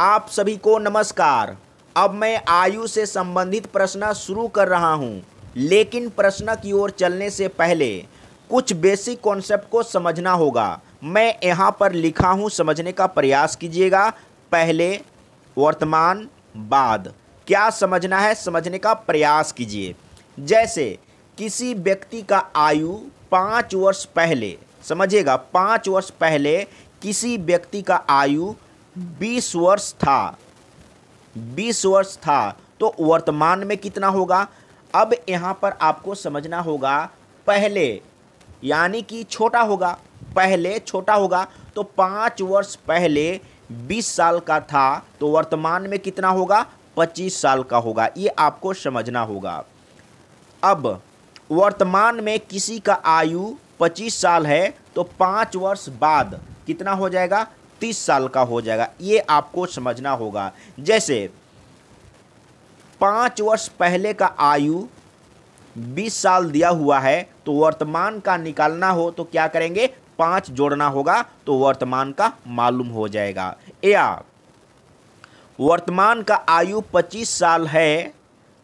आप सभी को नमस्कार अब मैं आयु से संबंधित प्रश्न शुरू कर रहा हूँ लेकिन प्रश्न की ओर चलने से पहले कुछ बेसिक कॉन्सेप्ट को समझना होगा मैं यहाँ पर लिखा हूँ समझने का प्रयास कीजिएगा पहले वर्तमान बाद क्या समझना है समझने का प्रयास कीजिए जैसे किसी व्यक्ति का आयु पाँच वर्ष पहले समझिएगा पाँच वर्ष पहले किसी व्यक्ति का आयु बीस वर्ष था बीस वर्ष था तो वर्तमान में कितना होगा अब यहाँ पर आपको समझना होगा पहले यानी कि छोटा होगा पहले छोटा होगा तो पाँच वर्ष पहले बीस साल का था तो वर्तमान में कितना होगा पच्चीस साल का होगा ये आपको समझना होगा अब वर्तमान में किसी का आयु पच्चीस साल है तो पाँच वर्ष बाद कितना हो जाएगा तीस साल का हो जाएगा ये आपको समझना होगा जैसे पाँच वर्ष पहले का आयु बीस साल दिया हुआ है तो वर्तमान का निकालना हो तो क्या करेंगे पाँच जोड़ना होगा तो वर्तमान का मालूम हो जाएगा या वर्तमान का आयु पच्चीस साल है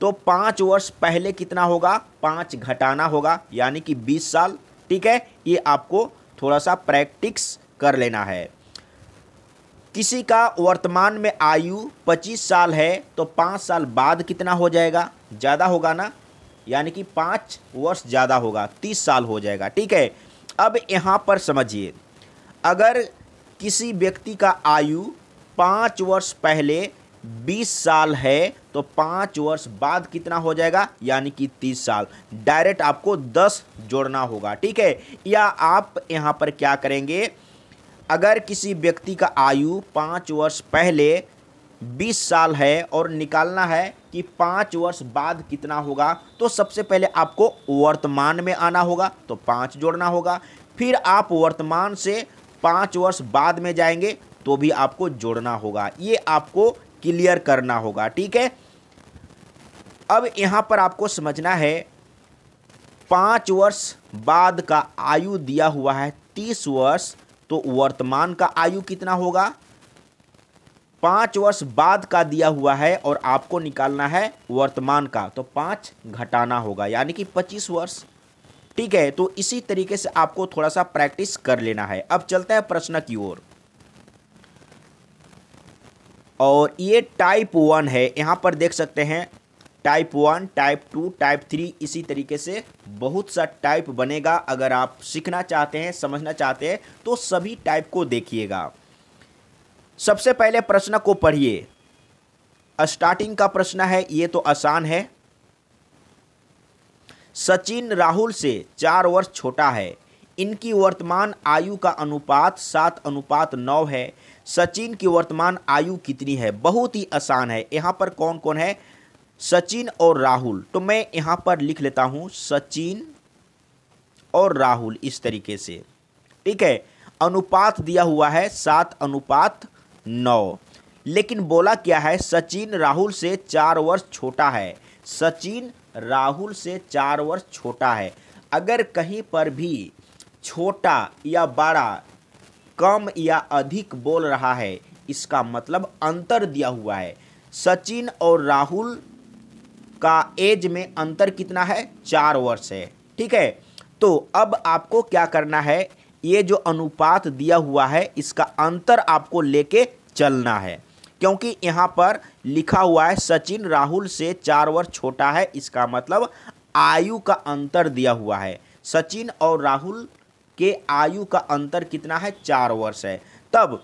तो पाँच वर्ष पहले कितना होगा पाँच घटाना होगा यानी कि बीस साल ठीक है ये आपको थोड़ा सा प्रैक्टिस कर लेना है किसी का वर्तमान में आयु 25 साल है तो पाँच साल बाद कितना हो जाएगा ज़्यादा होगा ना यानी कि पाँच वर्ष ज़्यादा होगा तीस साल हो जाएगा ठीक है अब यहाँ पर समझिए अगर किसी व्यक्ति का आयु पाँच वर्ष पहले बीस साल है तो पाँच वर्ष बाद कितना हो जाएगा यानी कि तीस साल डायरेक्ट आपको दस जोड़ना होगा ठीक है या आप यहाँ पर क्या करेंगे अगर किसी व्यक्ति का आयु पाँच वर्ष पहले बीस साल है और निकालना है कि पाँच वर्ष बाद कितना होगा तो सबसे पहले आपको वर्तमान में आना होगा तो पाँच जोड़ना होगा फिर आप वर्तमान से पाँच वर्ष बाद में जाएंगे तो भी आपको जोड़ना होगा ये आपको क्लियर करना होगा ठीक है अब यहाँ पर आपको समझना है पाँच वर्ष बाद का आयु दिया हुआ है तीस वर्ष तो वर्तमान का आयु कितना होगा पाँच वर्ष बाद का दिया हुआ है और आपको निकालना है वर्तमान का तो पाँच घटाना होगा यानी कि पच्चीस वर्ष ठीक है तो इसी तरीके से आपको थोड़ा सा प्रैक्टिस कर लेना है अब चलते हैं प्रश्न की ओर और।, ये टाइप वन है यहाँ पर देख सकते हैं type one type two type three इसी तरीके से बहुत सा टाइप बनेगा अगर आप सीखना चाहते हैं समझना चाहते हैं तो सभी टाइप को देखिएगा सबसे पहले प्रश्न को पढ़िए स्टार्टिंग का प्रश्न है ये तो आसान है सचिन राहुल से चार वर्ष छोटा है इनकी वर्तमान आयु का अनुपात सात अनुपात नौ है सचिन की वर्तमान आयु कितनी है बहुत ही आसान है यहाँ पर कौन कौन है सचिन और राहुल तो मैं यहाँ पर लिख लेता हूँ सचिन और राहुल इस तरीके से ठीक है अनुपात दिया हुआ है सात अनुपात नौ लेकिन बोला क्या है सचिन राहुल से चार वर्ष छोटा है सचिन राहुल से चार वर्ष छोटा है अगर कहीं पर भी छोटा या बड़ा कम या अधिक बोल रहा है इसका मतलब अंतर दिया हुआ है सचिन और राहुल का एज में अंतर कितना है चार वर्ष है ठीक है तो अब आपको क्या करना है ये जो अनुपात दिया हुआ है इसका अंतर आपको लेके चलना है क्योंकि यहाँ पर लिखा हुआ है सचिन राहुल से चार वर्ष छोटा है इसका मतलब आयु का अंतर दिया हुआ है सचिन और राहुल के आयु का अंतर कितना है चार वर्ष है तब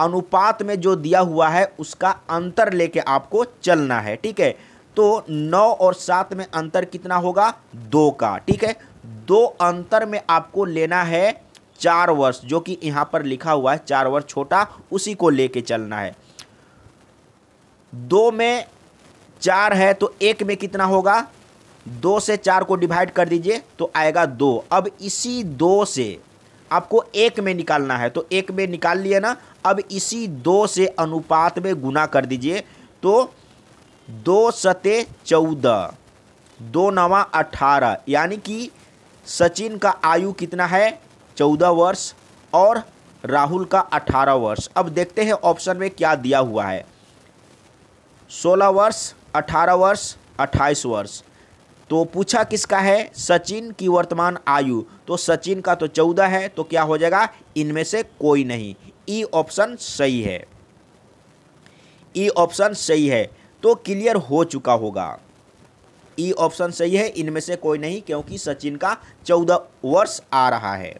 अनुपात में जो दिया हुआ है उसका अंतर लेके आपको चलना है ठीक है तो नौ और सात में अंतर कितना होगा दो का ठीक है दो अंतर में आपको लेना है चार वर्ष जो कि यहां पर लिखा हुआ है चार वर्ष छोटा उसी को लेके चलना है दो में चार है तो एक में कितना होगा दो से चार को डिवाइड कर दीजिए तो आएगा दो अब इसी दो से आपको एक में निकालना है तो एक में निकाल लिए ना अब इसी दो से अनुपात में गुना कर दीजिए तो दो सते चौदह दो नवा अठारह यानी कि सचिन का आयु कितना है चौदह वर्ष और राहुल का अठारह वर्ष अब देखते हैं ऑप्शन में क्या दिया हुआ है सोलह वर्ष अठारह वर्ष अट्ठाईस वर्ष तो पूछा किसका है सचिन की वर्तमान आयु तो सचिन का तो चौदह है तो क्या हो जाएगा इनमें से कोई नहीं ई ऑप्शन सही है ई ऑप्शन सही है तो क्लियर हो चुका होगा ई ऑप्शन सही है इनमें से कोई नहीं क्योंकि सचिन का चौदह वर्ष आ रहा है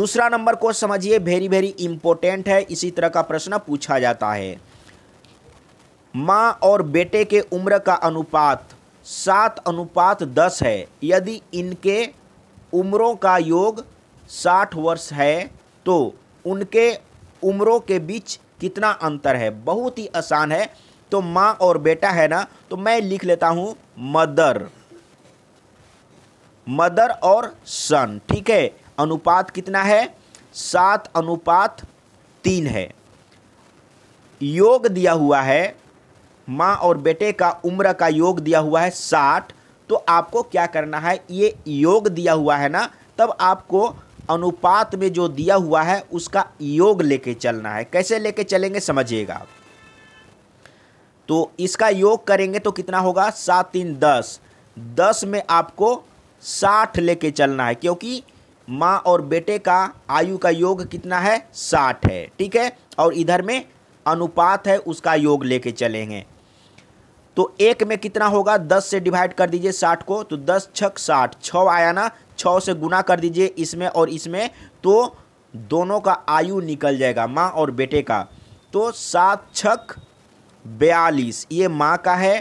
दूसरा नंबर को समझिए वेरी वेरी इंपॉर्टेंट है इसी तरह का प्रश्न पूछा जाता है माँ और बेटे के उम्र का अनुपात सात अनुपात दस है यदि इनके उम्रों का योग साठ वर्ष है तो उनके उम्रों के बीच कितना अंतर है बहुत ही आसान है तो माँ और बेटा है ना तो मैं लिख लेता हूँ मदर मदर और सन ठीक है अनुपात कितना है सात अनुपात तीन है योग दिया हुआ है माँ और बेटे का उम्र का योग दिया हुआ है साठ तो आपको क्या करना है ये योग दिया हुआ है ना तब आपको अनुपात में जो दिया हुआ है उसका योग लेके चलना है कैसे लेके चलेंगे समझिएगा आप तो इसका योग करेंगे तो कितना होगा सात तीन दस दस में आपको साठ लेके चलना है क्योंकि माँ और बेटे का आयु का योग कितना है साठ है ठीक है और इधर में अनुपात है उसका योग लेके चलेंगे तो एक में कितना होगा दस से डिवाइड कर दीजिए साठ को तो दस छक साठ छः आया ना छः से गुना कर दीजिए इसमें और इसमें तो दोनों का आयु निकल जाएगा माँ और बेटे का तो सात छक बयालीस ये माँ का है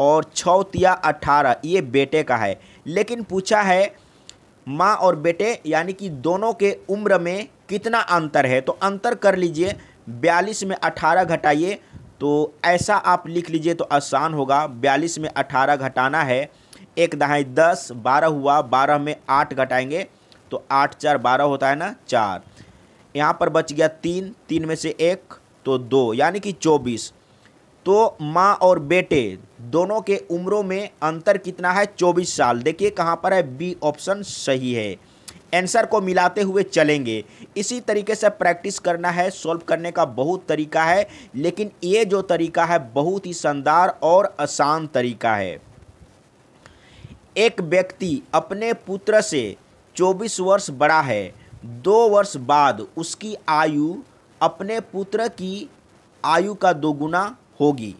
और छौतिया अठारह ये बेटे का है लेकिन पूछा है माँ और बेटे यानी कि दोनों के उम्र में कितना अंतर है तो अंतर कर लीजिए बयालीस में अठारह घटाइए तो ऐसा आप लिख लीजिए तो आसान होगा बयालीस में अठारह घटाना है एक दहाई दस बारह हुआ बारह में आठ घटाएंगे तो आठ चार बारह होता है ना चार यहाँ पर बच गया तीन तीन में से एक तो दो यानी कि चौबीस तो माँ और बेटे दोनों के उम्रों में अंतर कितना है 24 साल देखिए कहाँ पर है बी ऑप्शन सही है आंसर को मिलाते हुए चलेंगे इसी तरीके से प्रैक्टिस करना है सॉल्व करने का बहुत तरीका है लेकिन ये जो तरीका है बहुत ही शानदार और आसान तरीका है एक व्यक्ति अपने पुत्र से 24 वर्ष बड़ा है दो वर्ष बाद उसकी आयु अपने पुत्र की आयु का दोगुना होगी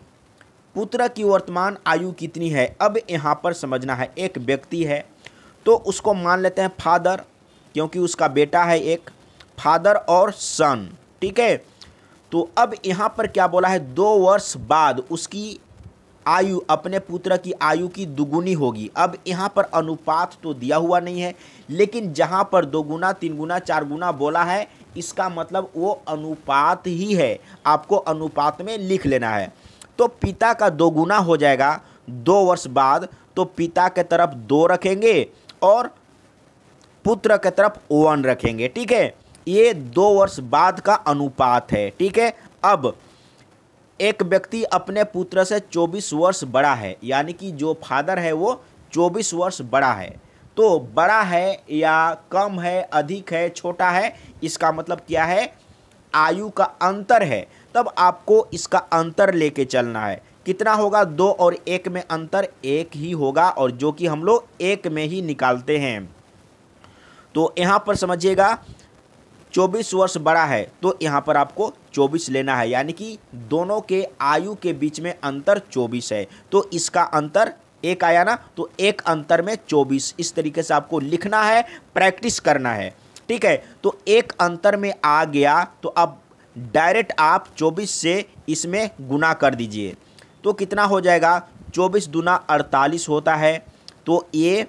पुत्र की वर्तमान आयु कितनी है अब यहाँ पर समझना है एक व्यक्ति है तो उसको मान लेते हैं फादर क्योंकि उसका बेटा है एक फादर और सन ठीक है तो अब यहाँ पर क्या बोला है दो वर्ष बाद उसकी आयु अपने पुत्र की आयु की दुगुनी होगी अब यहाँ पर अनुपात तो दिया हुआ नहीं है लेकिन जहाँ पर दो गुना तीन गुना चार गुना बोला है इसका मतलब वो अनुपात ही है आपको अनुपात में लिख लेना है तो पिता का दोगुना हो जाएगा दो वर्ष बाद तो पिता के तरफ दो रखेंगे और पुत्र के तरफ वन रखेंगे ठीक है ये दो वर्ष बाद का अनुपात है ठीक है अब एक व्यक्ति अपने पुत्र से 24 वर्ष बड़ा है यानी कि जो फादर है वो 24 वर्ष बड़ा है तो बड़ा है या कम है अधिक है छोटा है इसका मतलब क्या है आयु का अंतर है तब आपको इसका अंतर लेके चलना है कितना होगा दो और एक में अंतर एक ही होगा और जो कि हम लोग एक में ही निकालते हैं तो यहाँ पर समझिएगा चौबीस वर्ष बड़ा है तो यहाँ पर आपको चौबीस लेना है यानी कि दोनों के आयु के बीच में अंतर चौबीस है तो इसका अंतर एक आया ना तो एक अंतर में चौबीस इस तरीके से आपको लिखना है प्रैक्टिस करना है ठीक है तो एक अंतर में आ गया तो अब डायरेक्ट आप चौबीस से इसमें गुना कर दीजिए तो कितना हो जाएगा चौबीस दुना अड़तालीस होता है तो ये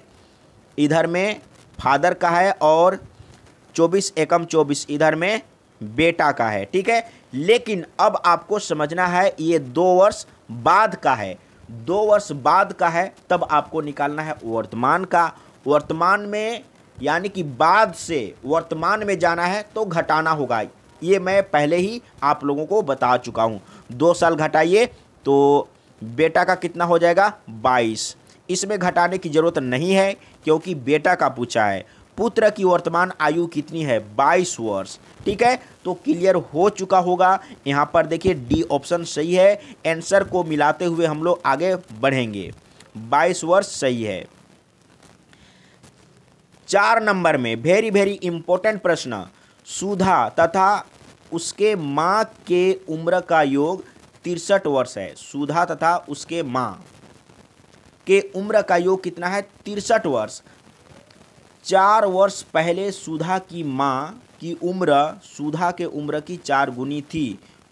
इधर में फादर का है और चौबीस एकम चौबीस इधर में बेटा का है ठीक है लेकिन अब आपको समझना है ये दो वर्ष बाद का है दो वर्ष बाद का है तब आपको निकालना है वर्तमान का वर्तमान में यानी कि बाद से वर्तमान में जाना है तो घटाना होगा ये मैं पहले ही आप लोगों को बता चुका हूँ दो साल घटाइए तो बेटा का कितना हो जाएगा बाईस इसमें घटाने की ज़रूरत नहीं है क्योंकि बेटा का पूछा है पुत्र की वर्तमान आयु कितनी है 22 वर्ष ठीक है तो क्लियर हो चुका होगा यहाँ पर देखिए डी ऑप्शन सही है आंसर को मिलाते हुए हम लोग आगे बढ़ेंगे 22 वर्ष सही है चार नंबर में वेरी वेरी इंपॉर्टेंट प्रश्न सुधा तथा उसके माँ के उम्र का योग तिरसठ वर्ष है सुधा तथा उसके माँ के उम्र का योग कितना है तिरसठ वर्ष चार वर्ष पहले सुधा की माँ की उम्र सुधा के उम्र की चार गुनी थी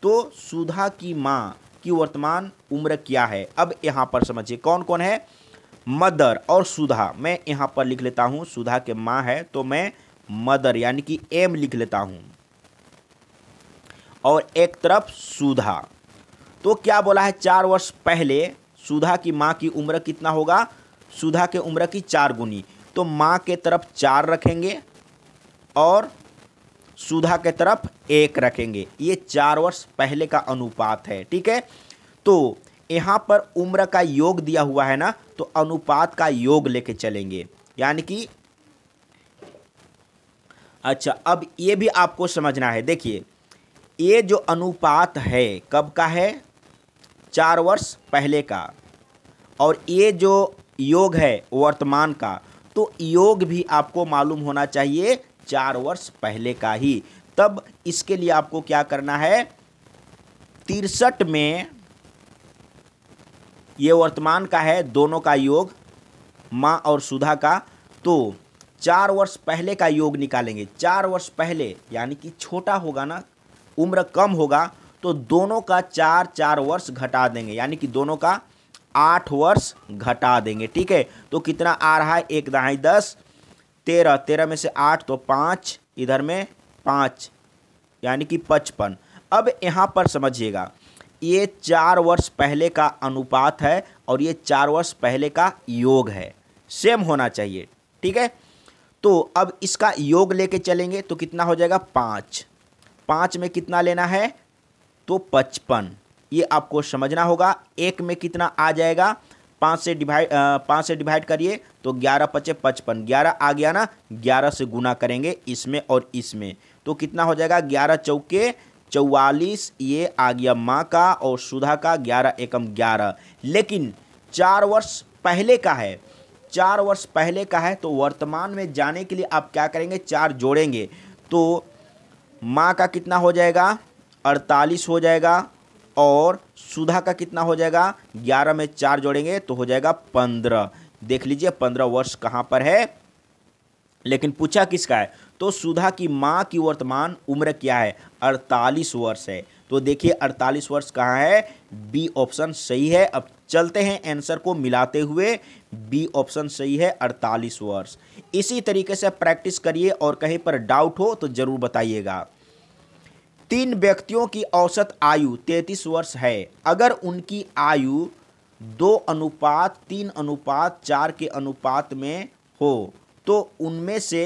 तो सुधा की माँ की वर्तमान उम्र क्या है अब यहाँ पर समझिए कौन कौन है मदर और सुधा मैं यहाँ पर लिख लेता हूँ सुधा के माँ है तो मैं मदर यानी कि एम लिख लेता हूँ और एक तरफ सुधा तो क्या बोला है चार वर्ष पहले सुधा की माँ की उम्र कितना होगा सुधा के उम्र की चार गुनी तो माँ के तरफ चार रखेंगे और सुधा के तरफ एक रखेंगे ये चार वर्ष पहले का अनुपात है ठीक है तो यहाँ पर उम्र का योग दिया हुआ है ना तो अनुपात का योग लेके चलेंगे यानी कि अच्छा अब ये भी आपको समझना है देखिए ये जो अनुपात है कब का है चार वर्ष पहले का और ये जो योग है वर्तमान का तो योग भी आपको मालूम होना चाहिए चार वर्ष पहले का ही तब इसके लिए आपको क्या करना है तिरसठ में ये वर्तमान का है दोनों का योग माँ और सुधा का तो चार वर्ष पहले का योग निकालेंगे चार वर्ष पहले यानी कि छोटा होगा ना उम्र कम होगा तो दोनों का चार चार वर्ष घटा देंगे यानी कि दोनों का आठ वर्ष घटा देंगे ठीक है तो कितना आ रहा है एक दहाई दस तेरह तेरह में से आठ तो पाँच इधर में पाँच यानी कि पचपन अब यहाँ पर समझिएगा ये चार वर्ष पहले का अनुपात है और ये चार वर्ष पहले का योग है सेम होना चाहिए ठीक है तो अब इसका योग लेके चलेंगे तो कितना हो जाएगा पाँच पाँच में कितना लेना है तो पचपन ये आपको समझना होगा एक में कितना आ जाएगा पाँच से डिवाइड पाँच से डिवाइड करिए तो ग्यारह पचे पचपन ग्यारह आ गया ना ग्यारह से गुना करेंगे इसमें और इसमें तो कितना हो जाएगा ग्यारह चौके चौवालीस ये आ गया माँ का और सुधा का ग्यारह एकम ग्यारह लेकिन चार वर्ष पहले का है चार वर्ष पहले का है तो वर्तमान में जाने के लिए आप क्या करेंगे चार जोड़ेंगे तो माँ का कितना हो जाएगा अड़तालीस हो जाएगा और सुधा का कितना हो जाएगा ग्यारह में चार जोड़ेंगे तो हो जाएगा पंद्रह देख लीजिए पंद्रह वर्ष कहाँ पर है लेकिन पूछा किसका है तो सुधा की माँ की वर्तमान उम्र क्या है अड़तालीस वर्ष है तो देखिए अड़तालीस वर्ष कहाँ है बी ऑप्शन सही है अब चलते हैं आंसर को मिलाते हुए बी ऑप्शन सही है अड़तालीस वर्ष इसी तरीके से प्रैक्टिस करिए और कहीं पर डाउट हो तो ज़रूर बताइएगा तीन व्यक्तियों की औसत आयु तैंतीस वर्ष है अगर उनकी आयु दो अनुपात तीन अनुपात चार के अनुपात में हो तो उनमें से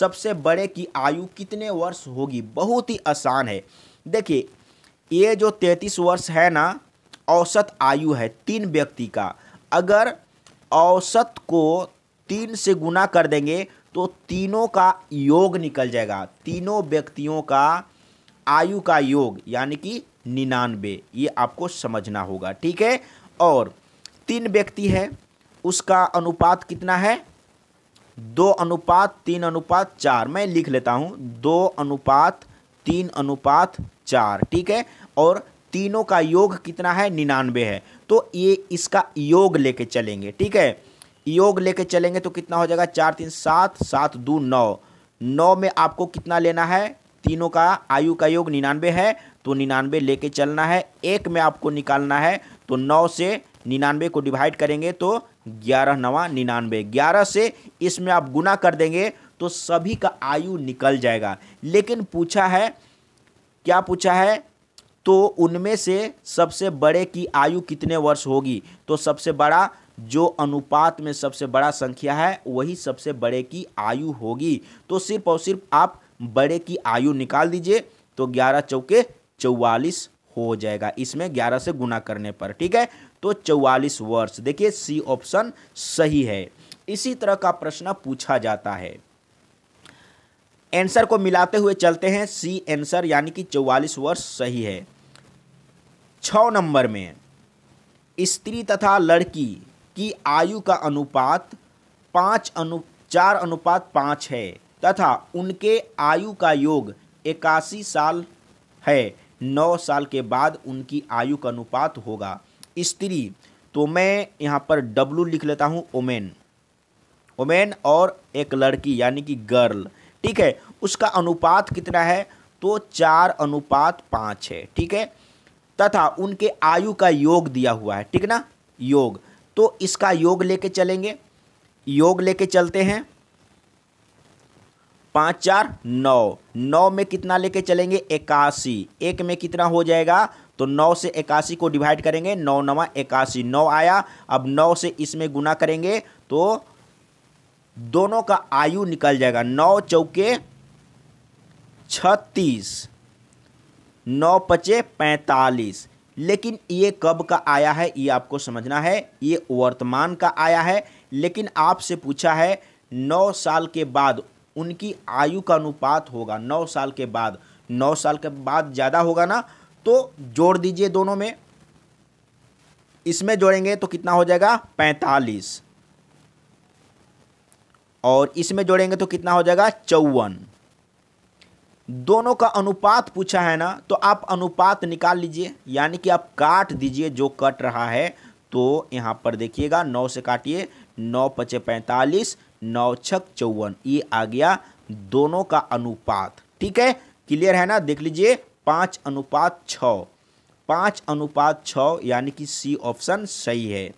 सबसे बड़े की आयु कितने वर्ष होगी बहुत ही आसान है देखिए ये जो तैंतीस वर्ष है ना औसत आयु है तीन व्यक्ति का अगर औसत को तीन से गुना कर देंगे तो तीनों का योग निकल जाएगा तीनों व्यक्तियों का आयु का योग यानी कि निन्यानबे ये आपको समझना होगा ठीक है और तीन व्यक्ति है उसका अनुपात कितना है दो अनुपात तीन अनुपात चार मैं लिख लेता हूँ दो अनुपात तीन अनुपात चार ठीक है और तीनों का योग कितना है निन्यानवे है तो ये इसका योग लेके चलेंगे ठीक है योग लेके चलेंगे तो कितना हो जाएगा चार तीन सात सात दो नौ नौ में आपको कितना लेना है तीनों का आयु का योग निन्यानवे है तो निन्यानवे लेके चलना है एक में आपको निकालना है तो नौ से निन्यानवे को डिवाइड करेंगे तो ग्यारह नवा निन्यानवे ग्यारह से इसमें आप गुना कर देंगे तो सभी का आयु निकल जाएगा लेकिन पूछा है क्या पूछा है तो उनमें से सबसे बड़े की आयु कितने वर्ष होगी तो सबसे बड़ा जो अनुपात में सबसे बड़ा संख्या है वही सबसे बड़े की आयु होगी तो सिर्फ और सिर्फ आप बड़े की आयु निकाल दीजिए तो ग्यारह चौके चौवालीस हो जाएगा इसमें ग्यारह से गुना करने पर ठीक है तो चौवालीस वर्ष देखिए सी ऑप्शन सही है इसी तरह का प्रश्न पूछा जाता है एंसर को मिलाते हुए चलते हैं सी एंसर यानी कि चौवालीस वर्ष सही है छ नंबर में स्त्री तथा लड़की की आयु का अनुपात पाँच अनु चार अनुपात पाँच है तथा उनके आयु का योग इक्यासी साल है नौ साल के बाद उनकी आयु का अनुपात होगा स्त्री तो मैं यहाँ पर डब्लू लिख लेता हूँ ओमेन ओमेन और एक लड़की यानी कि गर्ल ठीक है उसका अनुपात कितना है तो चार अनुपात पाँच है ठीक है तथा उनके आयु का योग दिया हुआ है ठीक ना योग तो इसका योग लेके चलेंगे योग लेके चलते हैं पाँच चार नौ नौ में कितना लेके चलेंगे इक्यासी एक में कितना हो जाएगा तो नौ से इक्यासी को डिवाइड करेंगे नौ नवा इक्यासी नौ आया अब नौ से इसमें गुना करेंगे तो दोनों का आयु निकल जाएगा नौ चौके छत्तीस नौ पचे पैंतालीस लेकिन ये कब का आया है ये आपको समझना है ये वर्तमान का आया है लेकिन आपसे पूछा है नौ साल के बाद उनकी आयु का अनुपात होगा नौ साल के बाद नौ साल के बाद ज़्यादा होगा ना तो जोड़ दीजिए दोनों में इसमें जोड़ेंगे तो कितना हो जाएगा पैंतालीस और इसमें जोड़ेंगे तो कितना हो जाएगा चौवन दोनों का अनुपात पूछा है ना तो आप अनुपात निकाल लीजिए यानी कि आप काट दीजिए जो कट रहा है तो यहाँ पर देखिएगा नौ से काटिए नौ पचे पैंतालीस नौ छक चौवन ये आ गया दोनों का अनुपात ठीक है क्लियर है ना देख लीजिए पाँच अनुपात छ पाँच अनुपात छ यानी कि सी ऑप्शन सही है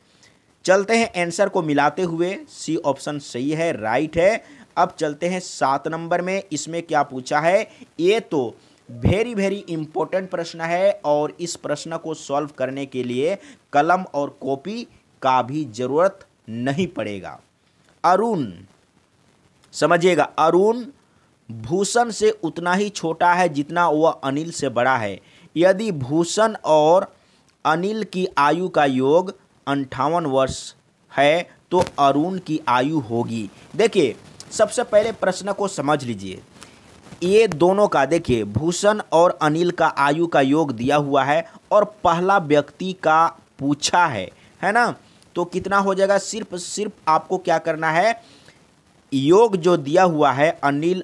चलते हैं आंसर को मिलाते हुए सी ऑप्शन सही है राइट है अब चलते हैं सात नंबर में इसमें क्या पूछा है ये तो वेरी वेरी इंपॉर्टेंट प्रश्न है और इस प्रश्न को सॉल्व करने के लिए कलम और कॉपी का भी ज़रूरत नहीं पड़ेगा अरुण समझिएगा अरुण भूषण से उतना ही छोटा है जितना वह अनिल से बड़ा है यदि भूषण और अनिल की आयु का योग अंठावन वर्ष है तो अरुण की आयु होगी देखिए सबसे पहले प्रश्न को समझ लीजिए ये दोनों का देखिए भूषण और अनिल का आयु का योग दिया हुआ है और पहला व्यक्ति का पूछा है है ना तो कितना हो जाएगा सिर्फ सिर्फ आपको क्या करना है योग जो दिया हुआ है अनिल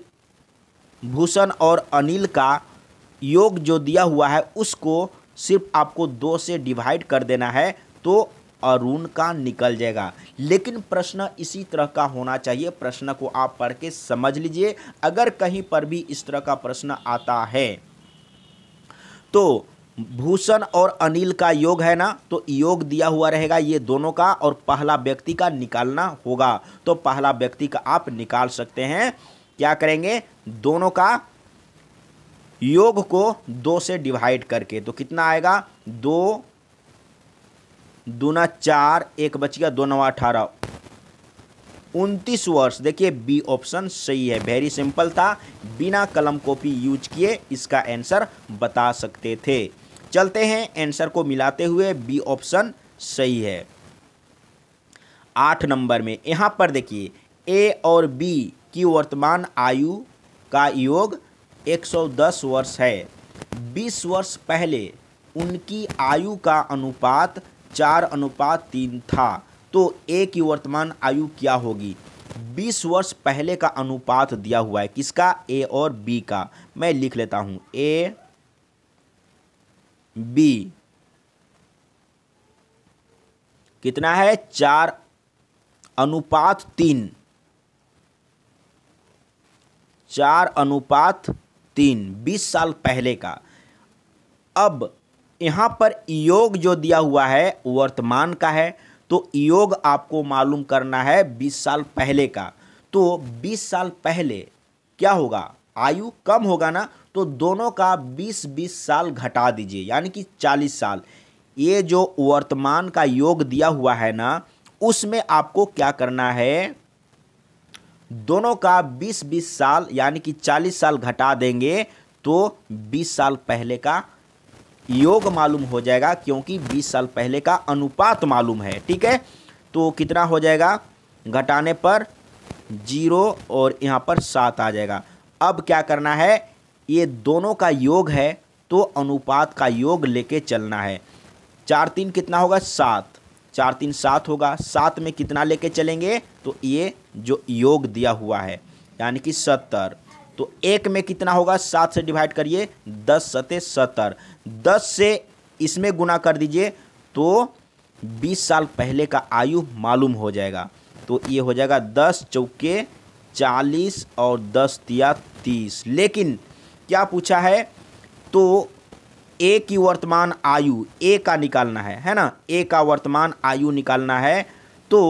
भूषण और अनिल का योग जो दिया हुआ है उसको सिर्फ आपको दो से डिवाइड कर देना है तो अरुण का निकल जाएगा लेकिन प्रश्न इसी तरह का होना चाहिए प्रश्न को आप पढ़ के समझ लीजिए अगर कहीं पर भी इस तरह का प्रश्न आता है तो भूषण और अनिल का योग है ना तो योग दिया हुआ रहेगा ये दोनों का और पहला व्यक्ति का निकालना होगा तो पहला व्यक्ति का आप निकाल सकते हैं क्या करेंगे दोनों का योग को दो से डिवाइड करके तो कितना आएगा दो दूना चार एक बच गया दो नवा अठारह उनतीस वर्ष देखिए बी ऑप्शन सही है वेरी सिंपल था बिना कलम कॉपी यूज किए इसका आंसर बता सकते थे चलते हैं आंसर को मिलाते हुए बी ऑप्शन सही है आठ नंबर में यहाँ पर देखिए ए और बी की वर्तमान आयु का योग 110 वर्ष है 20 वर्ष पहले उनकी आयु का अनुपात चार अनुपात तीन था तो ए की वर्तमान आयु क्या होगी 20 वर्ष पहले का अनुपात दिया हुआ है किसका ए और बी का मैं लिख लेता हूँ ए बी कितना है चार अनुपात तीन चार अनुपात तीन बीस साल पहले का अब यहाँ पर योग जो दिया हुआ है वर्तमान का है तो योग आपको मालूम करना है बीस साल पहले का तो बीस साल पहले क्या होगा आयु कम होगा ना तो दोनों का 20-20 साल घटा दीजिए यानी कि 40 साल ये जो वर्तमान का योग दिया हुआ है ना उसमें आपको क्या करना है दोनों का 20-20 साल यानी कि 40 साल घटा देंगे तो 20 साल पहले का योग मालूम हो जाएगा क्योंकि 20 साल पहले का अनुपात मालूम है ठीक है तो कितना हो जाएगा घटाने पर जीरो और यहाँ पर सात आ जाएगा अब क्या करना है ये दोनों का योग है तो अनुपात का योग लेके चलना है चार तीन कितना होगा सात चार तीन सात होगा सात में कितना लेके चलेंगे तो ये जो योग दिया हुआ है यानी कि सत्तर तो एक में कितना होगा सात से डिवाइड करिए दस सते सत्तर दस से इसमें गुना कर दीजिए तो बीस साल पहले का आयु मालूम हो जाएगा तो ये हो जाएगा दस चौके चालीस और दस दिया तीस लेकिन क्या पूछा है तो ए की वर्तमान आयु ए का निकालना है है ना ए का वर्तमान आयु निकालना है तो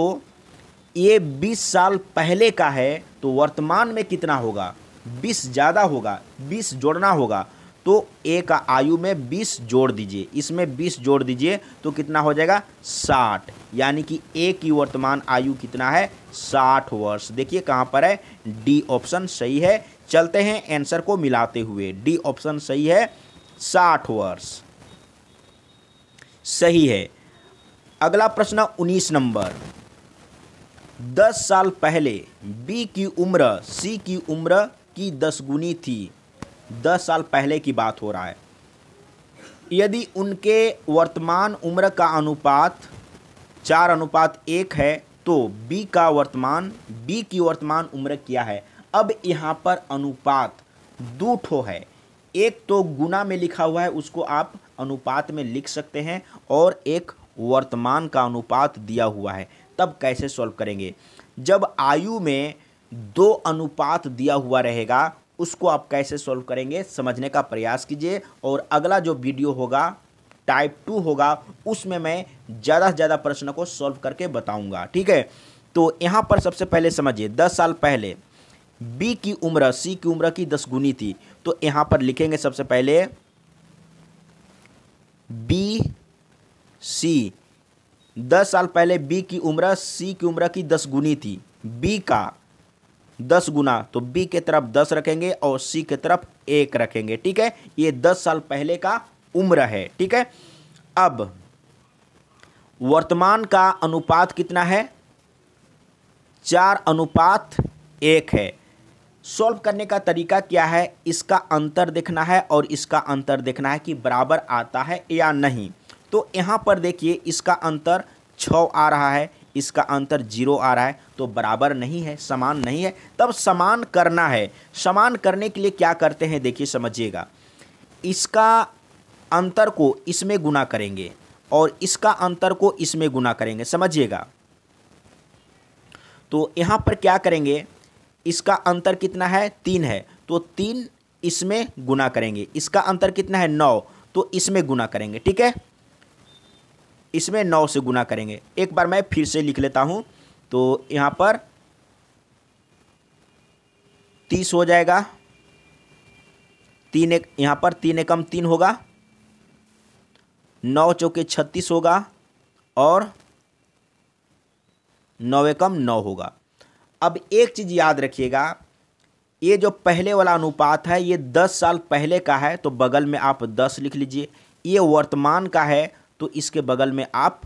ये बीस साल पहले का है तो वर्तमान में कितना होगा बीस ज़्यादा होगा बीस जोड़ना होगा तो ए का आयु में बीस जोड़ दीजिए इसमें बीस जोड़ दीजिए तो कितना हो जाएगा साठ यानी कि ए की वर्तमान आयु कितना है साठ वर्ष देखिए कहाँ पर है डी ऑप्शन सही है चलते हैं आंसर को मिलाते हुए डी ऑप्शन सही है साठ वर्ष सही है अगला प्रश्न उन्नीस नंबर दस साल पहले बी की उम्र सी की उम्र की दस गुनी थी दस साल पहले की बात हो रहा है यदि उनके वर्तमान उम्र का अनुपात चार अनुपात एक है तो बी का वर्तमान बी की वर्तमान उम्र क्या है अब यहाँ पर अनुपात दो ठो है एक तो गुना में लिखा हुआ है उसको आप अनुपात में लिख सकते हैं और एक वर्तमान का अनुपात दिया हुआ है तब कैसे सॉल्व करेंगे जब आयु में दो अनुपात दिया हुआ रहेगा उसको आप कैसे सॉल्व करेंगे समझने का प्रयास कीजिए और अगला जो वीडियो होगा टाइप टू होगा उसमें मैं ज़्यादा से ज़्यादा प्रश्न को सॉल्व करके बताऊंगा ठीक है तो यहाँ पर सबसे पहले समझिए दस साल पहले बी की उम्र सी की उम्र की दस गुनी थी तो यहाँ पर लिखेंगे सबसे पहले बी सी दस साल पहले बी की उम्र सी की उम्र की दस गुनी थी बी का दस गुना तो बी के तरफ दस रखेंगे और सी के तरफ एक रखेंगे ठीक है ये दस साल पहले का उम्र है ठीक है अब वर्तमान का अनुपात कितना है चार अनुपात एक है सॉल्व करने का तरीका क्या है इसका अंतर देखना है और इसका अंतर देखना है कि बराबर आता है या नहीं तो यहाँ पर देखिए इसका अंतर छ आ रहा है इसका अंतर जीरो आ रहा है तो बराबर नहीं है समान नहीं है तब समान करना है समान करने के लिए क्या करते हैं देखिए समझिएगा इसका अंतर को इसमें गुना करेंगे और इसका अंतर को इसमें गुना करेंगे समझिएगा तो यहाँ पर क्या करेंगे इसका अंतर कितना है तीन है तो तीन इसमें गुना करेंगे इसका अंतर कितना है नौ तो इसमें गुना करेंगे ठीक है इसमें नौ से गुना करेंगे एक बार मैं फिर से लिख लेता हूँ तो यहाँ पर तीस हो जाएगा तीन एक यहाँ पर तीन एकम तीन होगा नौ चौके छत्तीस होगा और नौ एकम नौ होगा अब एक चीज़ याद रखिएगा ये जो पहले वाला अनुपात है ये दस साल पहले का है तो बगल में आप दस लिख लीजिए ये वर्तमान का है तो इसके बगल में आप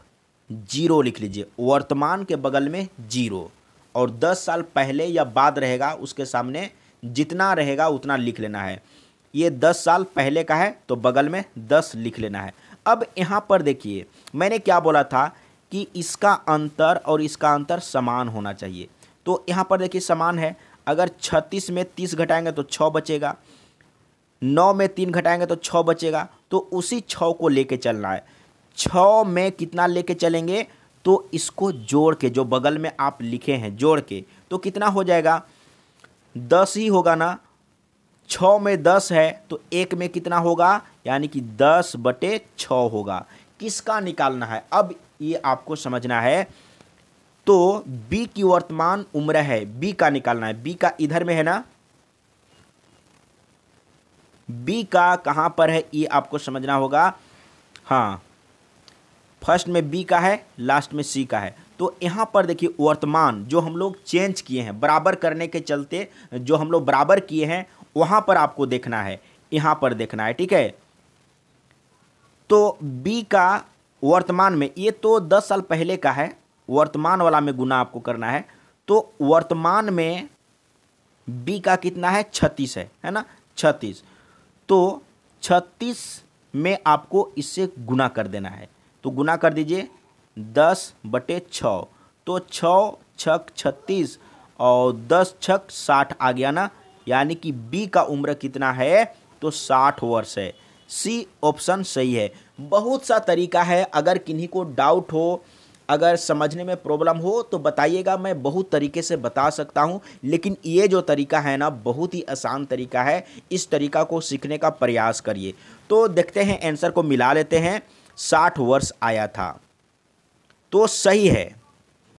जीरो लिख लीजिए वर्तमान के बगल में जीरो और दस साल पहले या बाद रहेगा उसके सामने जितना रहेगा उतना लिख लेना है ये दस साल पहले का है तो बगल में दस लिख लेना है अब यहाँ पर देखिए मैंने क्या बोला था कि इसका अंतर और इसका अंतर समान होना चाहिए तो यहाँ पर देखिए समान है अगर छत्तीस में तीस घटाएंगे तो छः बचेगा नौ में तीन घटाएंगे तो छः बचेगा तो उसी छः को लेके चलना है छ में कितना लेके चलेंगे तो इसको जोड़ के जो बगल में आप लिखे हैं जोड़ के तो कितना हो जाएगा दस ही होगा ना छ में दस है तो एक में कितना होगा यानी कि दस बटे छ होगा किसका निकालना है अब ये आपको समझना है तो बी की वर्तमान उम्र है बी का निकालना है बी का इधर में है ना बी का कहाँ पर है ये आपको समझना होगा हाँ फर्स्ट में बी का है लास्ट में सी का है तो यहाँ पर देखिए वर्तमान जो हम लोग चेंज किए हैं बराबर करने के चलते जो हम लोग बराबर किए हैं वहाँ पर आपको देखना है यहाँ पर देखना है ठीक है तो बी का वर्तमान में ये तो दस साल पहले का है वर्तमान वाला में गुना आपको करना है तो वर्तमान में बी का कितना है छत्तीस है है ना छत्तीस तो छत्तीस में आपको इससे गुना कर देना है तो गुना कर दीजिए दस बटे छः तो छ छक छत्तीस और दस छक साठ आ गया ना यानी कि बी का उम्र कितना है तो साठ वर्ष है सी ऑप्शन सही है बहुत सा तरीका है अगर किन्हीं को डाउट हो अगर समझने में प्रॉब्लम हो तो बताइएगा मैं बहुत तरीके से बता सकता हूं लेकिन ये जो तरीका है ना बहुत ही आसान तरीका है इस तरीका को सीखने का प्रयास करिए तो देखते हैं आंसर को मिला लेते हैं साठ वर्ष आया था तो सही है